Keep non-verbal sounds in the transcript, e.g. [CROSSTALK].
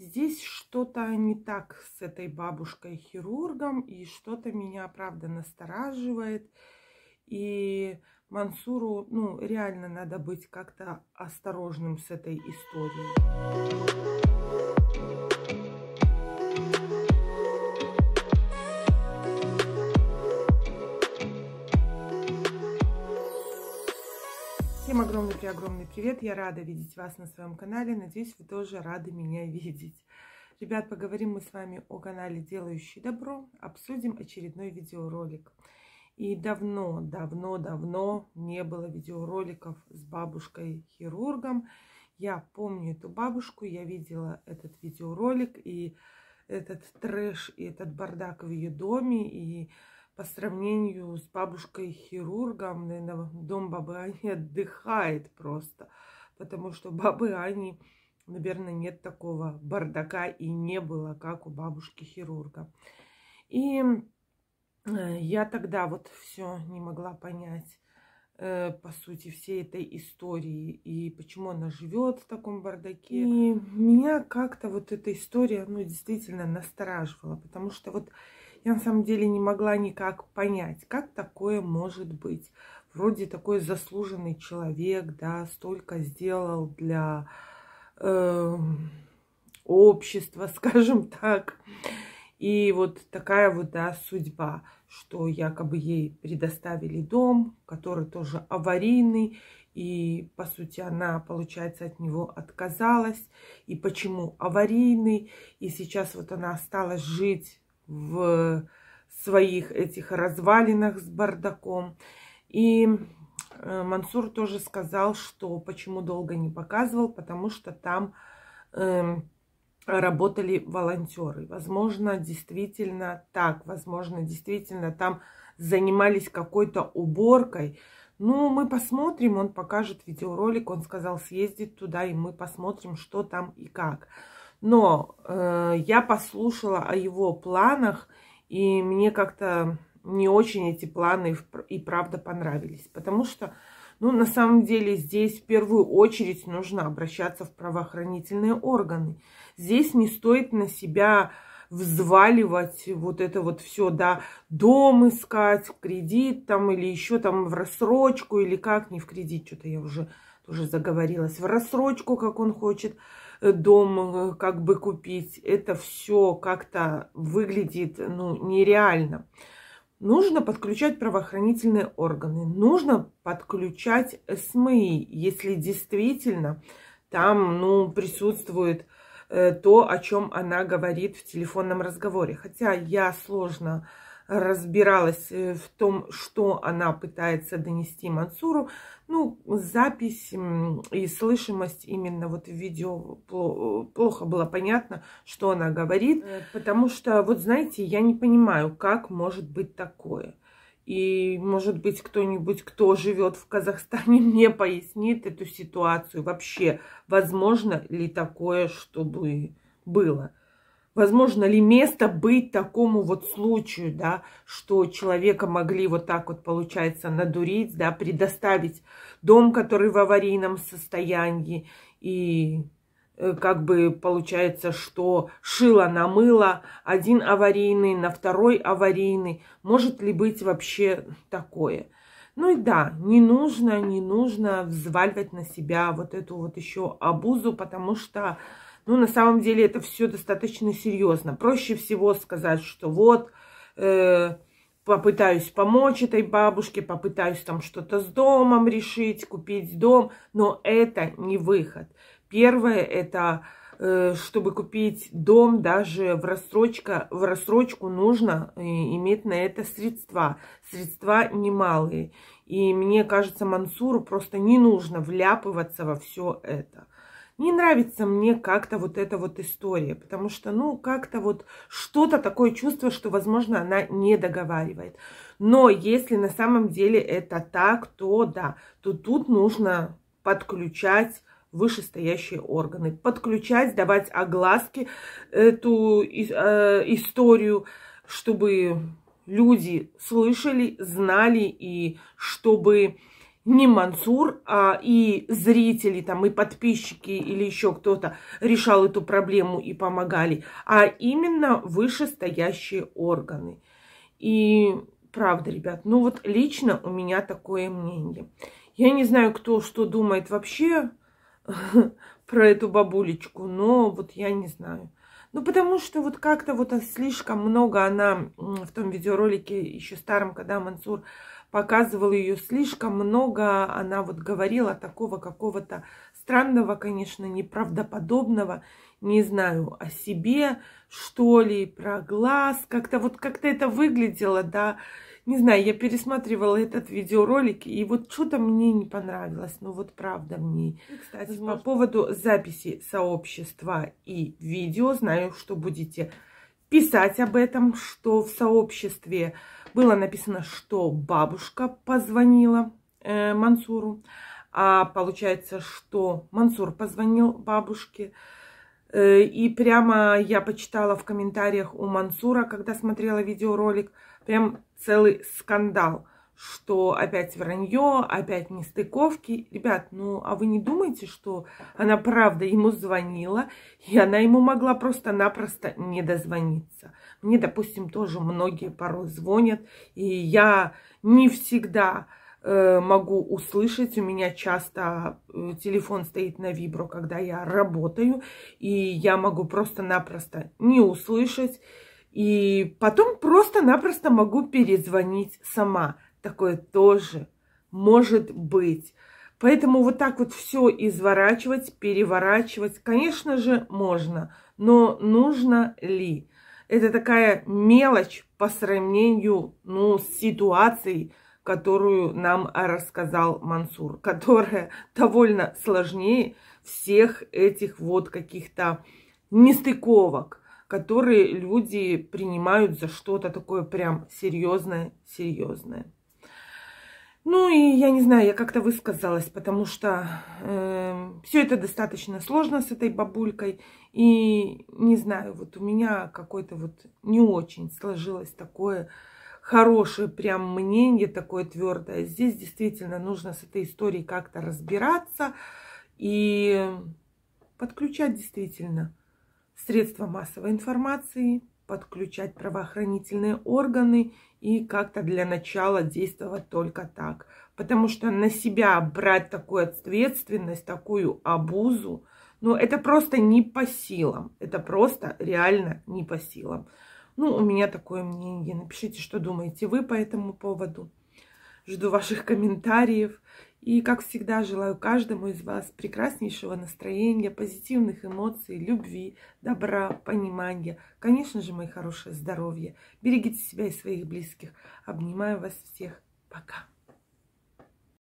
Здесь что-то не так с этой бабушкой-хирургом, и что-то меня, правда, настораживает. И Мансуру, ну, реально надо быть как-то осторожным с этой историей. огромный привет. Я рада видеть вас на своем канале. Надеюсь, вы тоже рады меня [LAUGHS] видеть. Ребят, поговорим мы с вами о канале Делающий Добро. Обсудим очередной видеоролик. И давно, давно, давно не было видеороликов с бабушкой-хирургом. Я помню эту бабушку, я видела этот видеоролик и этот трэш, и этот бардак в ее доме, и по сравнению с бабушкой-хирургом, наверное, дом бабы Ани отдыхает просто, потому что бабы Ани, наверное, нет такого бардака и не было, как у бабушки-хирурга. И э, я тогда вот все не могла понять, э, по сути, всей этой истории и почему она живет в таком бардаке. И меня как-то вот эта история, ну, действительно настораживала, потому что вот я на самом деле не могла никак понять, как такое может быть. Вроде такой заслуженный человек, да, столько сделал для э, общества, [LAUGHS] скажем так. И вот такая вот, да, судьба, что якобы ей предоставили дом, который тоже аварийный, и, по сути, она, получается, от него отказалась. И почему аварийный? И сейчас вот она осталась жить в своих этих развалинах с бардаком. И э, Мансур тоже сказал, что почему долго не показывал, потому что там э, работали волонтеры. Возможно, действительно так, возможно, действительно там занимались какой-то уборкой. Ну, мы посмотрим, он покажет видеоролик, он сказал съездить туда, и мы посмотрим, что там и как. Но э, я послушала о его планах, и мне как-то не очень эти планы и правда понравились. Потому что, ну, на самом деле здесь в первую очередь нужно обращаться в правоохранительные органы. Здесь не стоит на себя взваливать вот это вот все, да, дом искать, в кредит там или еще там в рассрочку или как, не в кредит, что-то я уже тоже заговорилась, в рассрочку, как он хочет, дом э, как бы купить. Это все как-то выглядит ну, нереально. Нужно подключать правоохранительные органы, нужно подключать СМИ, эм если действительно там ну, присутствует э, то, о чем она говорит в телефонном разговоре. Хотя я сложно э, разбиралась э, в том, что она пытается донести Мансуру. Ну, запись и слышимость именно вот в видео плохо было понятно, что она говорит, э, потому что, вот знаете, я не понимаю, как может быть такое. И, может быть, кто-нибудь, кто живет в Казахстане, [LAUGHS] мне пояснит эту ситуацию. Вообще, возможно ли такое, чтобы было? возможно ли место быть такому вот случаю, да, что человека могли вот так вот, получается, надурить, да, предоставить дом, который в аварийном состоянии, и э, как бы получается, что шило на мыло, один аварийный, на второй аварийный. Может ли быть вообще такое? Ну и да, не нужно, не нужно взваливать на себя вот эту вот еще обузу, потому что ну, на самом деле это все достаточно серьезно. Проще всего сказать, что вот э, попытаюсь помочь этой бабушке, попытаюсь там что-то с домом решить, купить дом, но это не выход. Первое это э, чтобы купить дом даже в, рассрочку, в рассрочку нужно э, иметь на это средства. Средства немалые. И мне кажется, Мансуру просто не нужно вляпываться во все это не нравится мне как-то вот эта вот история, потому что, ну, как-то вот что-то такое чувство, что, возможно, она не договаривает. Но если на самом деле это так, то да, то тут нужно подключать вышестоящие органы, подключать, давать огласки эту э, историю, чтобы люди слышали, знали и чтобы не Мансур, а и зрители, там, и подписчики или еще кто-то решал эту проблему и помогали, а именно вышестоящие органы. И правда, ребят, ну вот лично у меня такое мнение. Я не знаю, кто что думает вообще [LAUGHS] про эту бабулечку, но вот я не знаю. Ну, потому что вот как-то вот слишком много она в том видеоролике, еще старом, когда Мансур показывал ее, слишком много она вот говорила такого какого-то странного, конечно, неправдоподобного, не знаю, о себе, что ли, про глаз, как-то вот как-то это выглядело, да, не знаю, я пересматривала этот видеоролик, и вот что-то мне не понравилось, ну вот правда мне. И, кстати, Возможно. по поводу записи сообщества и видео, знаю, что будете писать об этом, что в сообществе было написано, что бабушка позвонила э, Мансуру, а получается, что Мансур позвонил бабушке. Э, и прямо я почитала в комментариях у Мансура, когда смотрела видеоролик – прям целый скандал, что опять вранье, опять нестыковки. Ребят, ну а вы не думаете, что она правда ему звонила, и она ему могла просто-напросто не дозвониться? Мне, допустим, тоже многие порой звонят, и я не всегда э, могу услышать. У меня часто э, телефон стоит на вибро, когда я работаю, и я могу просто-напросто не услышать и потом просто-напросто могу перезвонить сама. Такое тоже может быть. Поэтому вот так вот все изворачивать, переворачивать, конечно же, можно. Но нужно ли? Это такая мелочь по сравнению ну, с ситуацией, которую нам рассказал Мансур, [LAUGHS] которая довольно сложнее всех этих вот каких-то нестыковок которые люди принимают за что-то такое прям серьезное, серьезное. Ну и я не знаю, я как-то высказалась, потому что э, эм, все это достаточно сложно с этой бабулькой. И не знаю, вот у меня какое-то вот не очень сложилось такое хорошее прям мнение, такое твердое. Здесь действительно нужно с этой историей как-то разбираться и подключать действительно средства массовой информации, подключать правоохранительные органы и как-то для начала действовать только так. Потому что на себя брать такую ответственность, такую обузу, ну это просто не по силам. Это просто реально не по силам. Ну, у меня такое мнение. Напишите, что думаете вы по этому поводу. Жду ваших комментариев. И, как всегда, желаю каждому из вас прекраснейшего настроения, позитивных эмоций, любви, добра, понимания. Конечно же, мои хорошие, здоровья. Берегите себя и своих близких. Обнимаю вас всех. Пока.